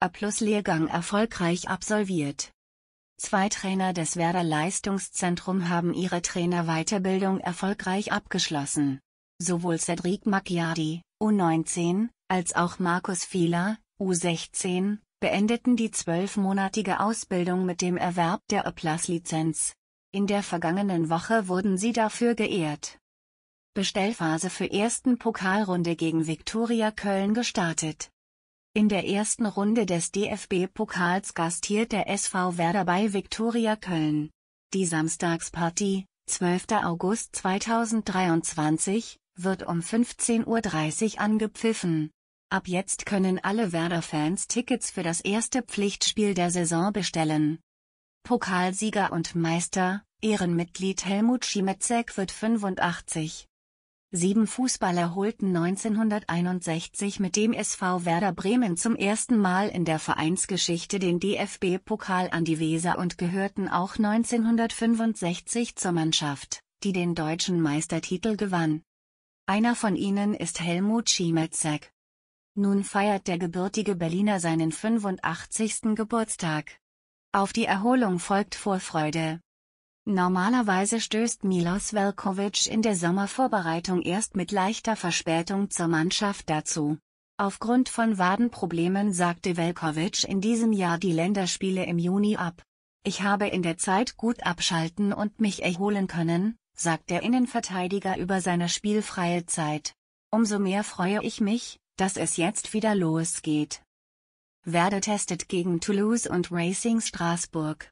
A-Plus-Lehrgang erfolgreich absolviert. Zwei Trainer des Werder Leistungszentrum haben ihre Trainerweiterbildung erfolgreich abgeschlossen. Sowohl Cedric Macchiardi, U19, als auch Markus Fieler, U16, beendeten die zwölfmonatige Ausbildung mit dem Erwerb der A-Plus-Lizenz. In der vergangenen Woche wurden sie dafür geehrt. Bestellphase für ersten Pokalrunde gegen Viktoria Köln gestartet. In der ersten Runde des DFB-Pokals gastiert der SV Werder bei Viktoria Köln. Die Samstagspartie, 12. August 2023, wird um 15.30 Uhr angepfiffen. Ab jetzt können alle Werder-Fans Tickets für das erste Pflichtspiel der Saison bestellen. Pokalsieger und Meister, Ehrenmitglied Helmut Schimetzek wird 85. Sieben Fußballer holten 1961 mit dem SV Werder Bremen zum ersten Mal in der Vereinsgeschichte den DFB-Pokal an die Weser und gehörten auch 1965 zur Mannschaft, die den deutschen Meistertitel gewann. Einer von ihnen ist Helmut Schiemelzek. Nun feiert der gebürtige Berliner seinen 85. Geburtstag. Auf die Erholung folgt Vorfreude. Normalerweise stößt Milos Velkovic in der Sommervorbereitung erst mit leichter Verspätung zur Mannschaft dazu. Aufgrund von Wadenproblemen sagte Velkovic in diesem Jahr die Länderspiele im Juni ab. Ich habe in der Zeit gut abschalten und mich erholen können, sagt der Innenverteidiger über seine spielfreie Zeit. Umso mehr freue ich mich, dass es jetzt wieder losgeht. Werde testet gegen Toulouse und Racing Straßburg.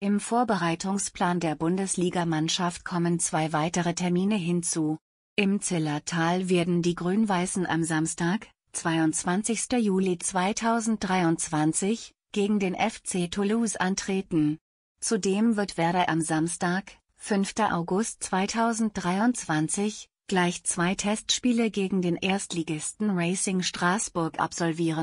Im Vorbereitungsplan der Bundesligamannschaft kommen zwei weitere Termine hinzu. Im Zillertal werden die Grün-Weißen am Samstag, 22. Juli 2023, gegen den FC Toulouse antreten. Zudem wird Werder am Samstag, 5. August 2023, gleich zwei Testspiele gegen den Erstligisten Racing Straßburg absolvieren.